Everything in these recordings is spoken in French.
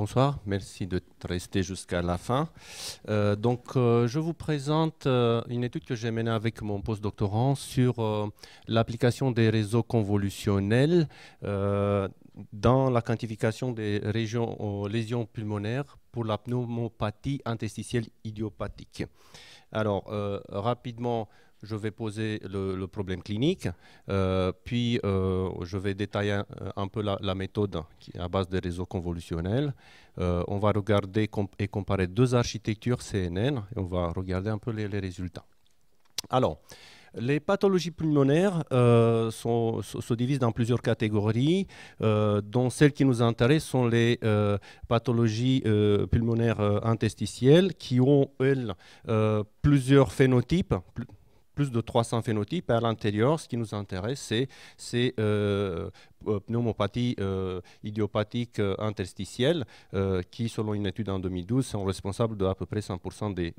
bonsoir, merci de rester jusqu'à la fin. Euh, donc, euh, je vous présente euh, une étude que j'ai menée avec mon postdoctorant sur l'application des réseaux convolutionnels dans la quantification des régions aux lésions pulmonaires pour la pneumopathie interstitielle idiopathique. Alors, rapidement, je vais poser le, problème clinique, euh, puis euh, je vais détailler un, euh, peu la, méthode qui est à base des réseaux convolutionnels. on va regarder et comparer deux architectures CNN et on va regarder un peu les, résultats. Alors, les pathologies pulmonaires se, divisent dans plusieurs catégories, dont celles qui nous intéressent sont les pathologies pulmonaires interstitielles qui ont, elles, plusieurs phénotypes, plus de 300 phénotypes. À l'intérieur, ce qui nous intéresse, c'est ces euh, euh, pneumopathies euh, idiopathiques interstitielles qui, selon une étude en 2012, sont responsables de à peu près 100% des,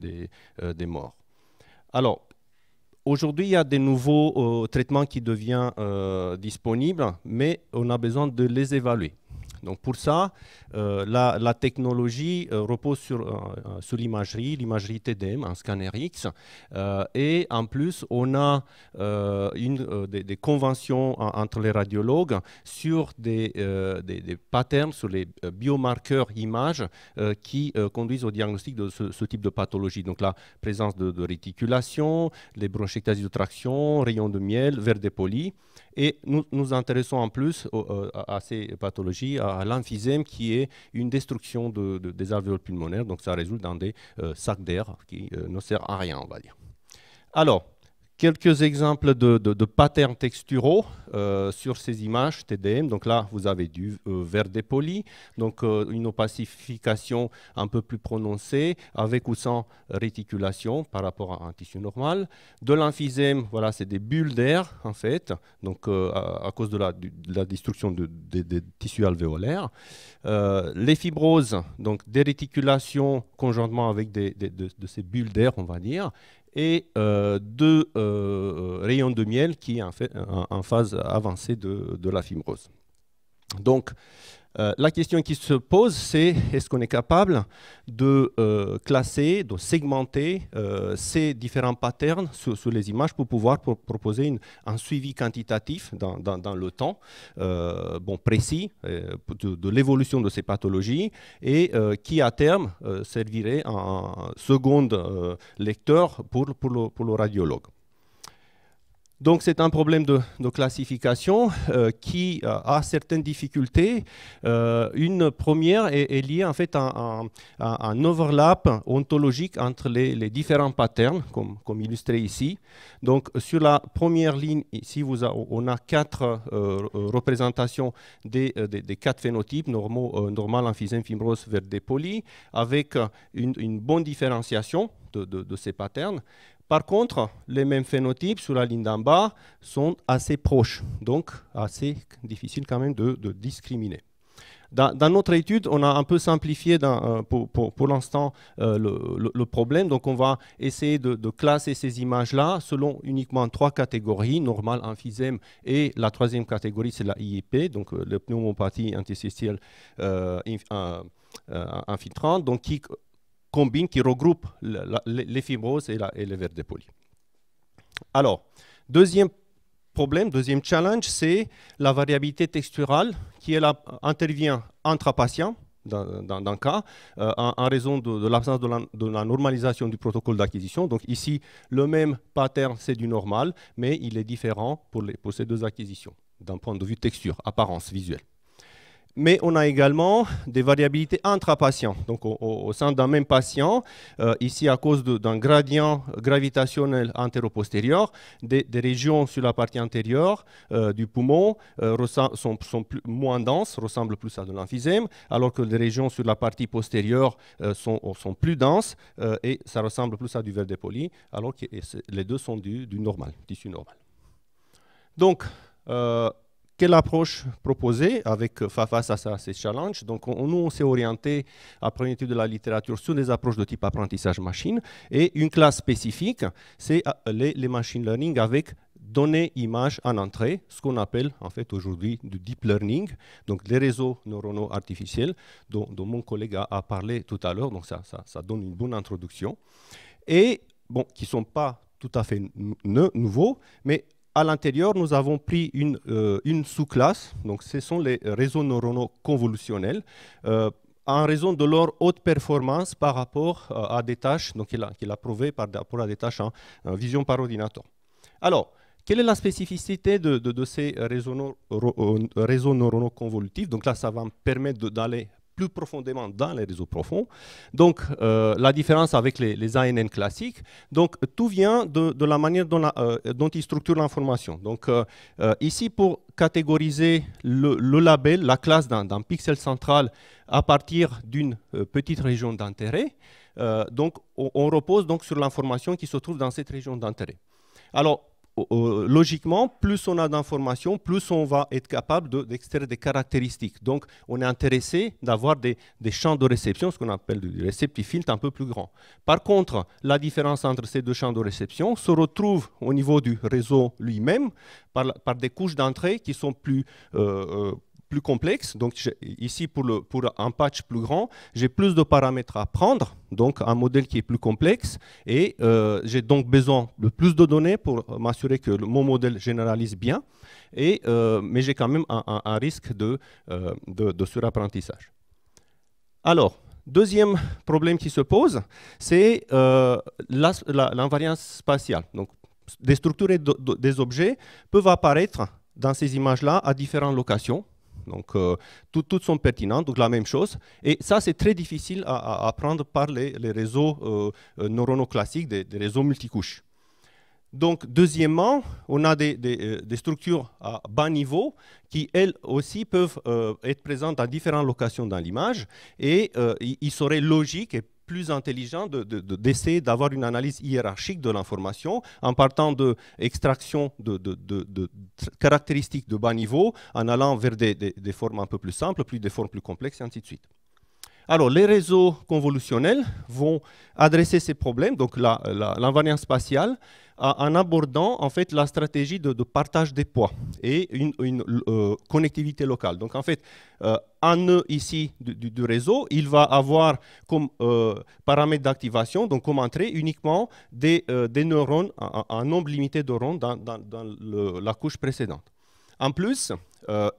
des, morts. Alors, Aujourd'hui, il y a des nouveaux traitements qui deviennent disponibles, mais on a besoin de les évaluer. Donc pour ça, euh, la, technologie euh, repose euh, sur, l'imagerie, l'imagerie TDM, un scanner X. et en plus, on a une, des, conventions entre les radiologues sur des, des, patterns, sur les biomarqueurs images qui conduisent au diagnostic de ce, type de pathologie. Donc la présence de, réticulation, les bronchiectasies de traction, rayons de miel, verre dépoli. Et nous nous intéressons en plus à ces pathologies à, l'emphysème qui est une destruction de, des alvéoles pulmonaires. Donc ça résulte dans des euh, sacs d'air qui euh, ne sert à rien, on va dire. Alors, Quelques exemples de, patterns texturaux euh, sur ces images TDM. Donc là, vous avez du euh, vert dépoli, donc euh, une opacification un peu plus prononcée, avec ou sans réticulation par rapport à un tissu normal. De l'emphysème, voilà, c'est des bulles d'air, en fait, donc à, cause de la, destruction des tissus alvéolaires. les fibroses, donc des réticulations conjointement avec de ces bulles d'air, on va dire et euh, deux euh, euh, rayons de miel qui est en, fait, en phase avancée de, de, la fibrose. Donc, euh, la question qui se pose, c'est est-ce qu'on est capable de euh, classer, de segmenter euh, ces différents patterns sur, les images pour pouvoir proposer un suivi quantitatif dans, le temps bon, précis de, l'évolution de ces pathologies et qui, à terme, servirait en second lecteur pour le radiologue. Donc c'est un problème de, classification euh, qui euh, a certaines difficultés. Euh, une première est, liée en fait à, un overlap ontologique entre les, différents patterns, comme, illustré ici. Donc sur la première ligne, ici, on a quatre représentations des, quatre phénotypes, normaux, normal, emphysème, fibrose, vert, poly, avec une, bonne différenciation de, ces patterns. Par contre, les mêmes phénotypes sur la ligne d'en bas sont assez proches, donc assez difficile quand même de, discriminer. Dans, notre étude, on a un peu simplifié euh, pour, l'instant euh, le, problème. Donc, on va essayer de, classer ces images-là selon uniquement trois catégories, normal, emphysème et la troisième catégorie, c'est la IEP, donc euh, la pneumopathie interstitielle euh, infiltrante, donc qui combine, qui regroupe les fibroses et, les verres dépolis. Alors, deuxième problème, deuxième challenge, c'est la variabilité texturale qui intervient entre patients, dans, un cas, euh, en, raison de, l'absence de, la, normalisation du protocole d'acquisition. Donc ici, le même pattern, c'est du normal, mais il est différent pour, les, pour ces deux acquisitions, d'un point de vue texture, apparence visuelle mais on a également des variabilités intra-patients. Donc au, sein d'un même patient, euh, ici à cause d'un gradient gravitationnel antéro-postérieur, des, régions sur la partie antérieure euh, du poumon euh, sont, sont moins denses, ressemblent plus à de l'emphysème, alors que les régions sur la partie postérieure sont, sont, plus denses et ça ressemble plus à du verre dépoli, alors que les deux sont du, du normal, tissu normal. Donc, quelle approche proposée avec euh, face à ces challenges Donc, on, nous, on s'est orienté après une étude de la littérature sur des approches de type apprentissage machine et une classe spécifique, c'est euh, les, machine learning avec données images en entrée, ce qu'on appelle en fait aujourd'hui du deep learning, donc les réseaux neuronaux artificiels dont, mon collègue a, parlé tout à l'heure, donc ça, ça, donne une bonne introduction, et bon, qui ne sont pas tout à fait nouveaux, mais à l'intérieur, nous avons pris euh, une, sous-classe, donc ce sont les réseaux neuronaux convolutionnels, euh, en raison de leur haute performance par rapport euh, à des tâches, donc a, prouvé par rapport à des tâches en vision par ordinateur. Alors, quelle est la spécificité de, ces réseaux, réseaux neuronaux convolutifs Donc là, ça va me permettre d'aller plus profondément dans les réseaux profonds. Donc, euh, la différence avec les, les, ANN classiques, donc tout vient de, la manière dont, euh, dont ils structurent l'information. Donc, euh, ici, pour catégoriser le, label, la classe d'un pixel central à partir d'une petite région d'intérêt, donc on, on, repose donc sur l'information qui se trouve dans cette région d'intérêt. Alors, logiquement, plus on a d'informations, plus on va être capable d'extraire des caractéristiques. Donc, on est intéressé d'avoir des, champs de réception, ce qu'on appelle du réceptifilt, un peu plus grand. Par contre, la différence entre ces deux champs de réception se retrouve au niveau du réseau lui-même par, des couches d'entrée qui sont plus... Euh, euh, plus complexe. Donc ici, pour, le, pour un patch plus grand, j'ai plus de paramètres à prendre, donc un modèle qui est plus complexe, et euh, j'ai donc besoin de plus de données pour m'assurer que mon modèle généralise bien, et, euh, mais j'ai quand même un, risque euh, de, de, surapprentissage. Alors, Deuxième problème qui se pose, c'est l'invariance spatiale. Donc, des structures et des objets peuvent apparaître dans ces images-là à différentes locations. Donc, euh, toutes sont pertinentes, donc la même chose. Et ça, c'est très difficile à, à, apprendre par les, réseaux euh, euh, neuronaux classiques, des, réseaux multicouches. Donc, deuxièmement, on a des, structures à bas niveau qui, elles aussi, peuvent être présentes à différentes locations dans l'image. Et il serait logique et plus intelligent d'essayer de, d'avoir une analyse hiérarchique de l'information en partant de extraction de, de, caractéristiques de bas niveau, en allant vers des, des, des formes un peu plus simples, puis des formes plus complexes, et ainsi de suite. Alors, les réseaux convolutionnels vont adresser ces problèmes, donc l'invariance spatiale, en abordant en fait la stratégie de, partage des poids et une, euh, connectivité locale. Donc en fait, un euh, nœud ici du, réseau, il va avoir comme euh, paramètre d'activation, donc comme entrée, uniquement des, des neurones, un, nombre limité de neurones dans, dans, la couche précédente. En plus,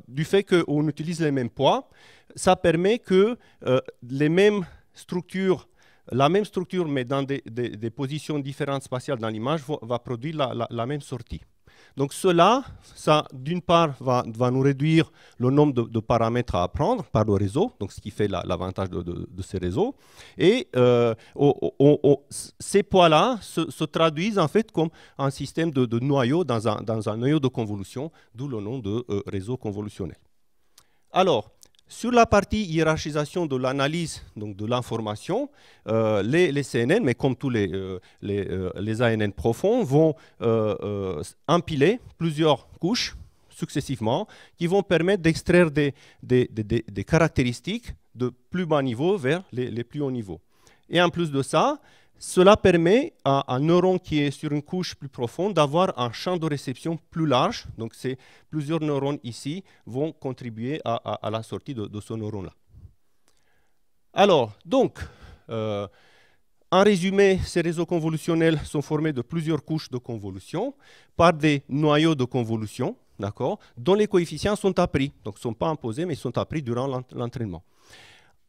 du fait qu'on utilise les mêmes poids, ça permet que les mêmes structures la même structure, mais dans des, positions différentes spatiales dans l'image, va, produire la, même sortie. Donc cela, ça, d'une part, va, nous réduire le nombre de, paramètres à apprendre par le réseau, donc ce qui fait l'avantage de, ces réseaux. Et euh, ces poids-là se, traduisent en fait comme un système de, noyaux dans un, noyau de convolution, d'où le nom de euh, réseau convolutionnel. Alors, sur la partie hiérarchisation de l'analyse, donc de l'information, euh, les, CNN, mais comme tous les, euh, euh, ANN profonds, vont empiler plusieurs couches successivement qui vont permettre d'extraire des, des, caractéristiques de plus bas niveau vers les, plus hauts niveaux. Et en plus de ça, cela permet à un neurone qui est sur une couche plus profonde d'avoir un champ de réception plus large. Donc, plusieurs neurones ici vont contribuer à, la sortie de, ce neurone-là. Alors, donc, euh, en résumé, ces réseaux convolutionnels sont formés de plusieurs couches de convolution par des noyaux de convolution, d'accord, dont les coefficients sont appris. Donc, ne sont pas imposés, mais sont appris durant l'entraînement.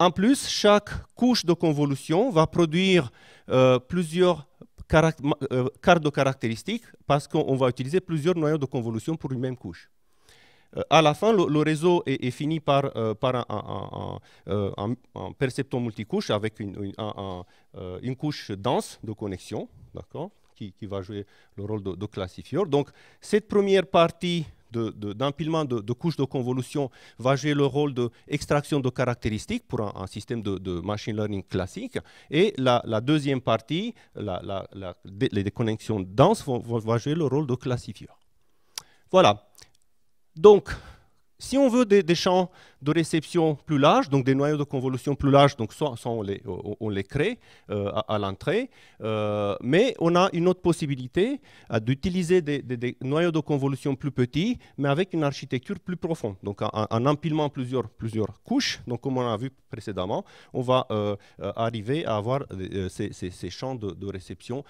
En plus, chaque couche de convolution va produire euh, plusieurs euh, cartes de caractéristiques parce qu'on va utiliser plusieurs noyaux de convolution pour une même couche. Euh, à la fin, le, réseau est, fini par, par un, un, multicouche avec une, couche dense de connexion qui, qui, va jouer le rôle de, classifier. Donc, cette première partie d'empilement de, couches de convolution va jouer le rôle d'extraction de, de caractéristiques pour un, système de, machine learning classique. Et la, deuxième partie, les déconnexions denses, vont, jouer le rôle de classifieur. Voilà. Donc, si on veut des, champs de réception plus larges, donc des noyaux de convolution plus larges, donc soit, on, les, crée euh, à, l'entrée, euh, mais on a une autre possibilité euh, d'utiliser des, noyaux de convolution plus petits, mais avec une architecture plus profonde, donc en, empilement plusieurs, plusieurs couches. Donc comme on a vu précédemment, on va arriver à avoir ces, champs de, de réception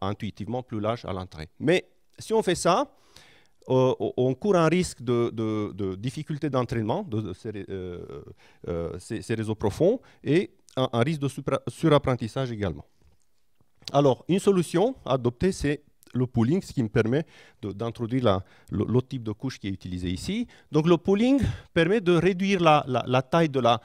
intuitivement plus larges à l'entrée. Mais si on fait ça, euh, on court un risque de, difficulté d'entraînement de, euh, euh, ces, réseaux profonds et un, risque de surapprentissage également. Alors, une solution adoptée, c'est le pooling, ce qui me permet d'introduire l'autre type de couche qui est utilisé ici. Donc le pooling permet de réduire la, taille de la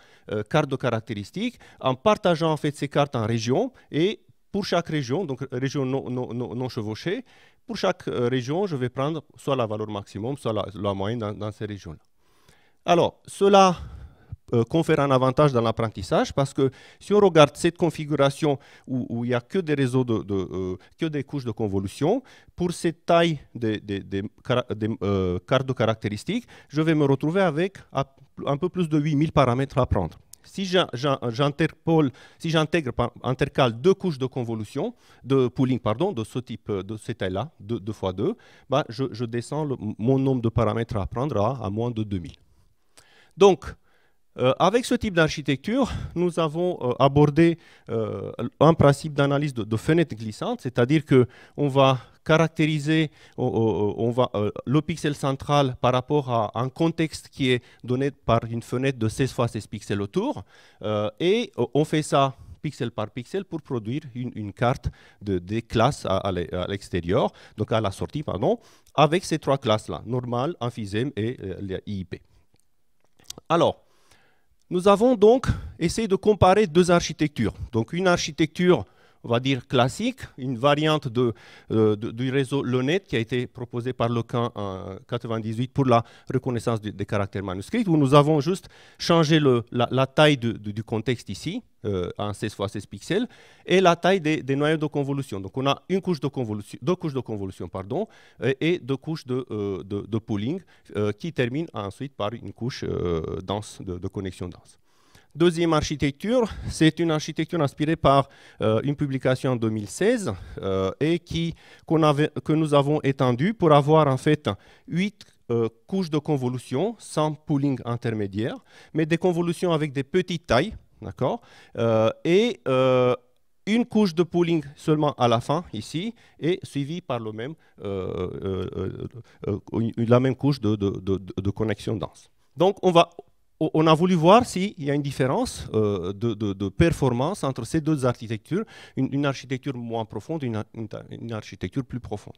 carte de caractéristiques en partageant en fait ces cartes en régions et pour chaque région, donc région non chevauchée, pour chaque euh, région, je vais prendre soit la valeur maximum, soit la, moyenne dans, ces régions-là. Alors, cela euh, confère un avantage dans l'apprentissage parce que si on regarde cette configuration où, il n'y a que des réseaux de, euh, que des couches de convolution, pour cette taille des, cartes de caractéristiques, je vais me retrouver avec un peu plus de 8000 paramètres à prendre. Si j'intercale si j'intègre, intercale deux couches de convolution, de pooling, pardon, de ce type, euh, de cette taille-là, 2, fois 2, bah, je, descends mon nombre de paramètres à prendre à moins de 2000. Donc, euh, avec ce type d'architecture, nous avons euh, abordé euh, un principe d'analyse de, fenêtres fenêtre glissante, c'est-à-dire que on va caractériser on va, le pixel central par rapport à un contexte qui est donné par une fenêtre de 16 fois 16 pixels autour, et on fait ça pixel par pixel pour produire une, carte de, des classes à, l'extérieur, donc à la sortie, pardon, avec ces trois classes-là, normal, emphysème et IIP. Alors, nous avons donc essayé de comparer deux architectures. Donc une architecture on va dire, classique, une variante de, euh, du réseau LeNet qui a été proposé par LeCun en 1998 pour la reconnaissance des, caractères manuscrits, où nous avons juste changé la, taille du contexte ici, euh, en 16 fois 16 pixels, et la taille des, noyaux de convolution. Donc on a une couche de convolution, deux couches de convolution pardon, et, deux couches de, euh, de pooling qui terminent ensuite par une couche dense de, connexion dense. Deuxième architecture, c'est une architecture inspirée par euh, une publication en 2016 euh, et qui, que nous avons étendue pour avoir en fait huit euh, couches de convolution sans pooling intermédiaire, mais des convolutions avec des petites tailles, d'accord Et une couche de pooling seulement à la fin, ici, et suivie par la même couche de, de connexion dense. Donc, on va on a voulu voir s'il y a une différence euh, de, performance entre ces deux architectures, une, architecture moins profonde, une, une, architecture plus profonde.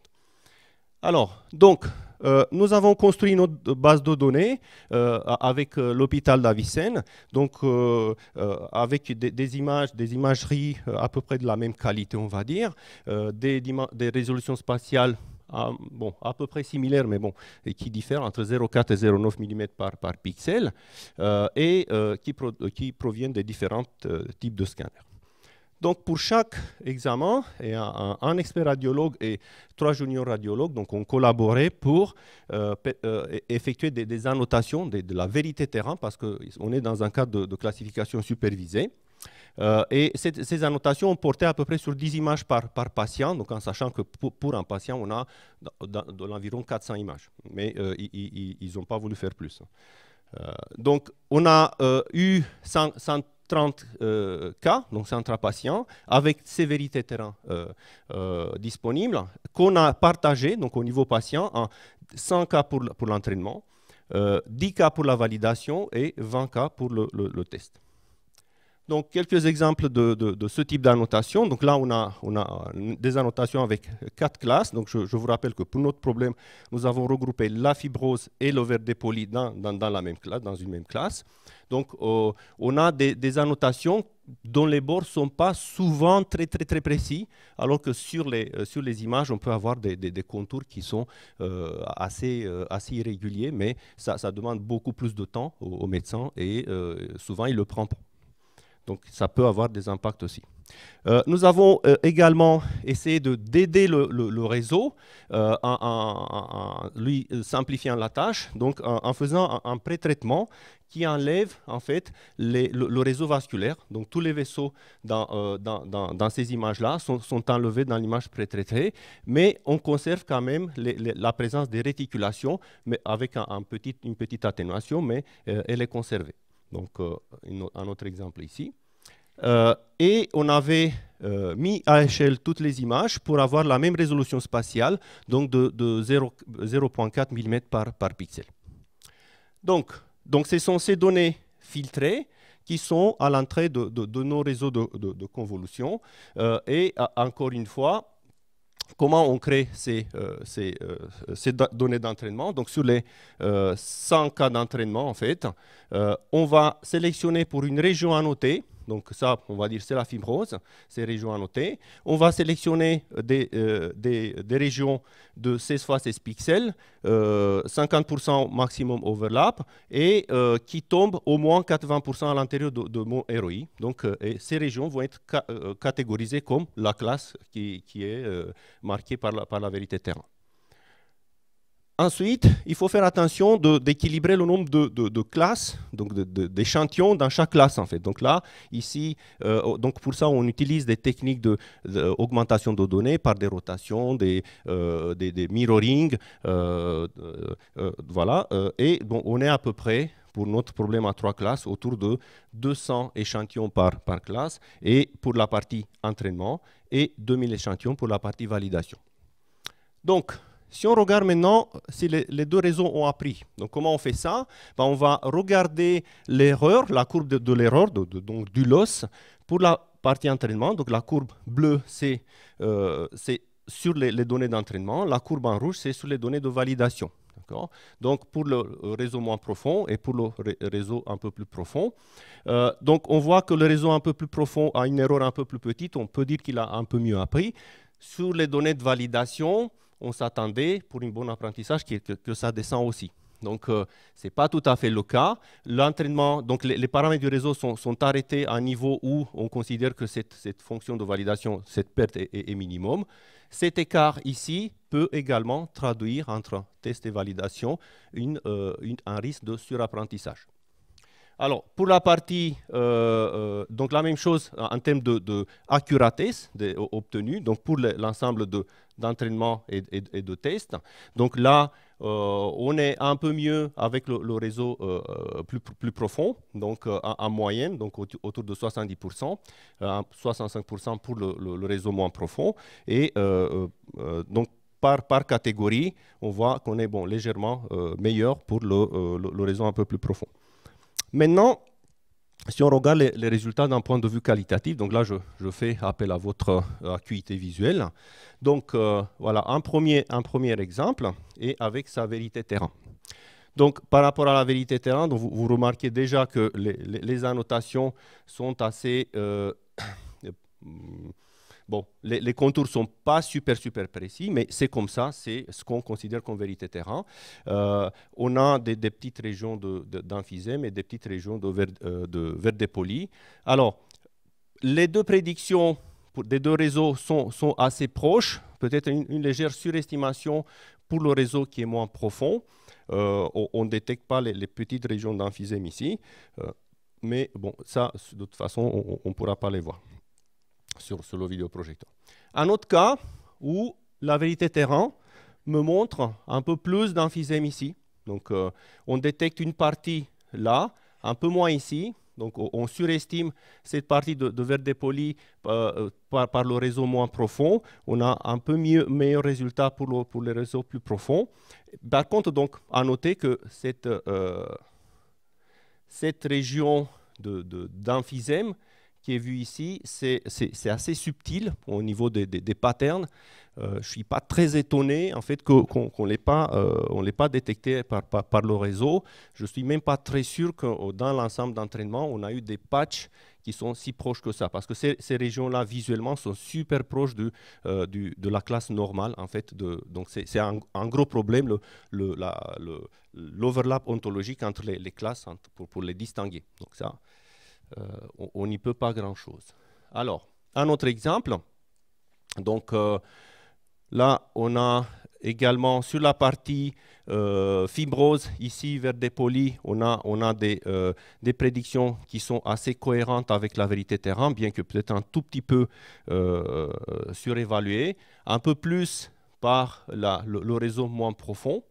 Alors, donc, euh, nous avons construit notre base de données euh, avec l'hôpital d'Avicenne, donc avec des, images, des imageries à peu près de la même qualité, on va dire, des résolutions spatiales à, bon, à peu près similaires, mais bon, et qui diffèrent entre 0,4 et 0,9 mm par, par pixel, euh, et euh, qui, euh, qui, proviennent des différents types de scanners. Donc pour chaque examen, et un, expert radiologue et trois juniors radiologues donc ont collaboré pour e, effectuer des, annotations de, la vérité terrain parce qu'on est dans un cadre de classification supervisée. Euh, et ces annotations ont porté à peu près sur 10 images par, patient, donc en sachant que pour, un patient, on a environ 400 images. Mais euh, ils n'ont pas voulu faire plus. Euh, donc, on a eu 130 cas, donc 130 patients, avec sévérité terrain disponible, qu'on a partagé donc, au niveau patient en 100 cas pour, l'entraînement, 10 cas pour la validation et 20 cas pour le test. Donc, quelques exemples de, ce type d'annotation. Donc là, on a, on a, euh, des annotations avec quatre classes. Donc, je, vous rappelle que pour notre problème, nous avons regroupé la fibrose et l'ovaire dépoli dans, dans, dans, la même classe, dans une même classe. Donc, euh, on a des, annotations dont les bords ne sont pas souvent très, très, très précis, alors que sur les, euh, sur les images, on peut avoir des, contours qui sont assez, assez irréguliers, mais ça, ça, demande beaucoup plus de temps aux médecins et souvent, il le prend pas donc ça peut avoir des impacts aussi. Euh, nous avons euh, également essayé d'aider le, réseau euh, en, lui simplifiant la tâche, donc en, faisant un, pré-traitement qui enlève en fait le, réseau vasculaire. Donc tous les vaisseaux dans, dans, ces images-là sont, enlevés dans l'image pré-traitée, mais on conserve quand même la présence des réticulations, mais avec une petite atténuation, mais elle est conservée. Donc, euh, un autre exemple ici. Euh, et on avait euh, mis à échelle toutes les images pour avoir la même résolution spatiale, donc de, 0.4 mm par, pixel. Donc, donc ce sont ces données filtrées qui sont à l'entrée de, nos réseaux de, convolution. et encore une fois, comment on crée ces, euh, euh, données d'entraînement. Donc sur les 100 euh, cas d'entraînement, en fait, on va sélectionner pour une région annotée donc ça, on va dire, c'est la fibrose, ces régions à On va sélectionner euh, euh, des, des, régions de 16 fois 16 pixels, 50% euh, maximum overlap, et qui tombent au moins 80% à l'intérieur de, mon ROI. Donc ces régions vont être catégorisées comme la classe qui, est marquée par la, par la vérité terrain. Ensuite, il faut faire attention d'équilibrer le nombre de, classes, donc d'échantillons dans chaque classe en fait. Donc là, ici, euh, oh, donc pour ça, on utilise des techniques d'augmentation de, données par des rotations, des, mirrorings, euh, mirroring, euh, voilà. et on est à peu près pour notre problème à trois classes autour de 200 échantillons par, par classe et pour la partie entraînement et 2000 échantillons pour la partie validation. Donc, si on regarde maintenant si les, deux réseaux ont appris, donc comment on fait ça ben, On va regarder l'erreur, la courbe de, l'erreur, donc du loss, pour la partie entraînement. Donc la courbe bleue, c'est euh, sur les, données d'entraînement, la courbe en rouge, c'est sur les données de validation. Donc pour le réseau moins profond et pour le réseau un peu plus profond. Euh, donc on voit que le réseau un peu plus profond a une erreur un peu plus petite, on peut dire qu'il a un peu mieux appris. Sur les données de validation, on s'attendait pour un bon apprentissage que, ça descend aussi. Donc, euh, ce n'est pas tout à fait le cas. L'entraînement, donc les, paramètres du réseau sont, sont, arrêtés à un niveau où on considère que cette, fonction de validation, cette perte est, minimum. Cet écart ici peut également traduire entre test et validation euh, un risque de surapprentissage. Alors, pour la partie, euh, euh, donc la même chose en termes de, obtenue, donc pour l'ensemble d'entraînement de, et, et, de tests. Donc là, euh, on est un peu mieux avec le, réseau plus, profond, donc en, moyenne, donc autour de 70%, 65% pour le, réseau moins profond. Et donc, par, par, catégorie, on voit qu'on est bon, légèrement meilleur pour le réseau un peu plus profond. Maintenant, si on regarde les, résultats d'un point de vue qualitatif, donc là je, fais appel à votre euh, acuité visuelle. Donc euh, voilà un premier, un premier exemple et avec sa vérité terrain. Donc par rapport à la vérité terrain, donc, vous, remarquez déjà que les, annotations sont assez... Euh, Bon, les, contours ne sont pas super, super précis, mais c'est comme ça, c'est ce qu'on considère comme vérité terrain. Euh, on a des, petites régions d'emphysème et des petites régions de, ver, euh, Alors, les deux prédictions des deux réseaux sont, assez proches, peut-être une, légère surestimation pour le réseau qui est moins profond. Euh, on ne détecte pas les, petites régions d'emphysème ici, mais bon, ça, de toute façon, on ne pourra pas les voir sur, sur le vidéoprojecteur. Un autre cas où la vérité terrain me montre un peu plus d'emphysème ici. Donc euh, on détecte une partie là, un peu moins ici. Donc on surestime cette partie de, verre dépoli euh, euh, par, le réseau moins profond. On a un peu mieux, meilleur résultat pour, le, pour les réseaux plus profonds. Par contre, donc, à noter que cette, cette région d'emphysème de, qui est vu ici, c'est assez subtil au niveau des, patterns. Euh, je ne suis pas très étonné en fait qu'on ne l'ait pas, euh, pas, détecté par, par, le réseau. Je ne suis même pas très sûr que euh, dans l'ensemble d'entraînement, on a eu des patchs qui sont si proches que ça, parce que ces, régions-là, visuellement, sont super proches de, la classe normale, en fait. donc, c'est un, gros problème, l'overlap le, ontologique entre les, classes, pour, pour les distinguer. Donc, ça, euh, on n'y peut pas grand-chose. Alors, un autre exemple. Donc euh, là, on a également sur la partie euh, fibrose, ici vers des polis, on a, des, prédictions qui sont assez cohérentes avec la vérité terrain, bien que peut-être un tout petit peu surévaluées, un peu plus par le, réseau moins profond.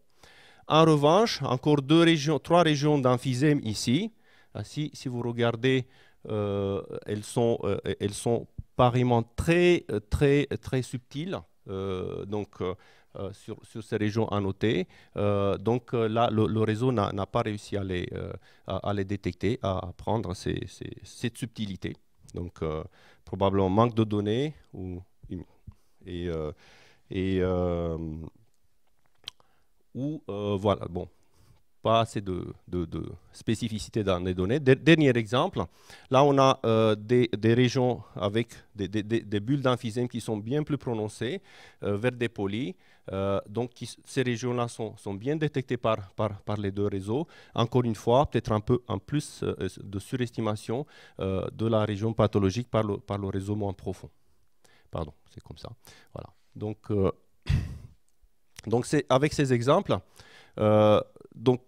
En revanche, encore deux régions, trois régions d'emphysème ici, ah, si, vous regardez, euh, elles, sont, euh, très, très, très subtiles. Euh, donc, sur, ces régions annotées. donc là, le, réseau n'a pas réussi à les, à, les détecter, à prendre cette subtilité. Donc, probablement manque de données ou, et, ou voilà, bon, pas assez de, spécificité dans les données. dernier exemple, là on a euh, des, régions avec des, bulles d'emphysème qui sont bien plus prononcées euh, vers des polis. Euh, donc ces régions-là sont, bien détectées par, les deux réseaux. Encore une fois, peut-être un peu en plus de surestimation de la région pathologique par le, réseau moins profond. Pardon, c'est comme ça. Voilà. Donc, donc avec ces exemples, euh, donc,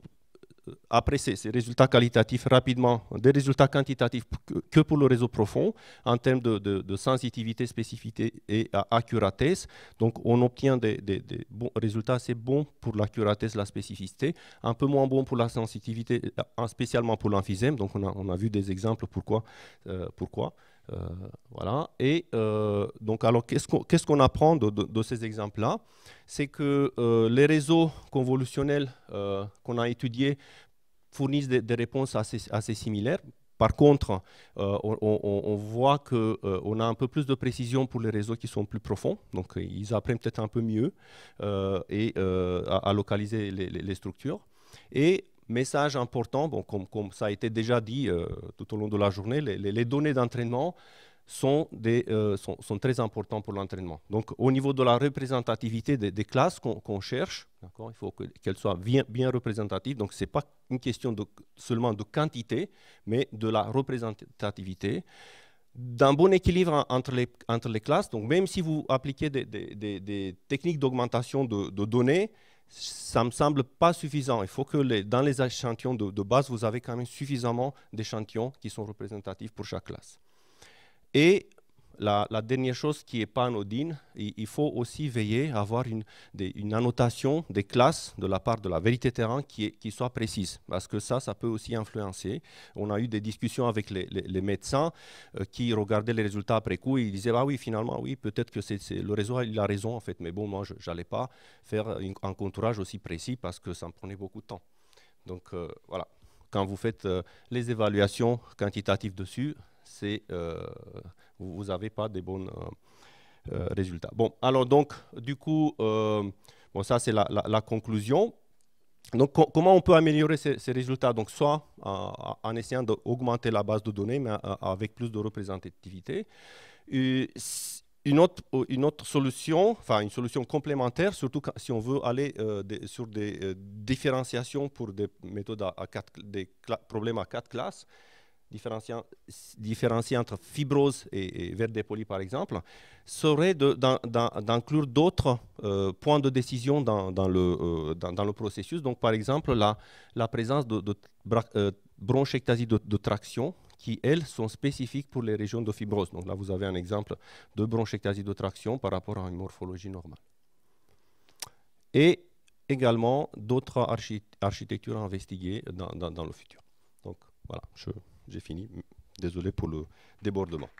après ces résultats qualitatifs rapidement, des résultats quantitatifs que pour le réseau profond en termes de, de, sensitivité, spécificité et accuratesse. Donc on obtient des, bons résultats assez bons pour l'accuratesse, la spécificité, un peu moins bons pour la sensitivité, euh, spécialement pour l'emphysème. Donc on a, on a, vu des exemples pourquoi. Euh, pourquoi. Euh, voilà. Et euh, donc, alors, qu'est-ce qu'on apprend de, ces exemples-là C'est que euh, les réseaux convolutionnels qu'on a étudiés fournissent des, réponses assez, similaires, par contre, on, voit qu'on on a un peu plus de précision pour les réseaux qui sont plus profonds, donc ils apprennent peut-être un peu mieux et, à, localiser les, structures. Et Message important, bon, comme, ça a été déjà dit euh, tout au long de la journée, les, données d'entraînement euh, sont, sont, très importantes pour l'entraînement. Donc au niveau de la représentativité des, classes qu'on cherche, il faut qu'elles soient bien, représentatives. Donc ce n'est pas une question de, seulement de quantité, mais de la représentativité d'un bon équilibre entre les, entre les classes. Donc, même si vous appliquez des, techniques d'augmentation de, données, ça me semble pas suffisant. Il faut que dans les échantillons de, de, base, vous avez quand même suffisamment d'échantillons qui sont représentatifs pour chaque classe. Et la, dernière chose qui est pas anodine, il, faut aussi veiller à avoir une, annotation des classes de la part de la vérité terrain qui, soit précise, parce que ça, ça peut aussi influencer. On a eu des discussions avec les, médecins euh, qui regardaient les résultats après coup ils disaient, bah oui, finalement, oui, peut-être que c'est le réseau il a raison en fait, mais bon, moi, je n'allais pas faire un contourage aussi précis parce que ça me prenait beaucoup de temps. Donc euh, voilà, quand vous faites euh, les évaluations quantitatives dessus, c'est vous n'avez pas de bons euh, euh, résultats. Bon, alors donc, du coup, euh, bon, ça c'est la, conclusion. Donc, comment on peut améliorer ces, résultats Donc, soit en essayant d'augmenter la base de données, mais avec plus de représentativité. une autre, solution, enfin une solution complémentaire, surtout si on veut aller sur des différenciations pour des méthodes à, à quatre, des problèmes à quatre classes, différenciant, différencier entre fibrose et, et par exemple, serait d'inclure d'autres euh, points de décision dans, le, euh, dans, le processus. Donc, par exemple, la, la présence de, euh, de de, traction, qui, elles, sont spécifiques pour les régions de fibrose. Donc là, vous avez un exemple de bronchectasie de traction par rapport à une morphologie normale. Et également d'autres architectures à investiguer dans, dans, le futur. Donc voilà, je j'ai fini. Désolé pour le débordement.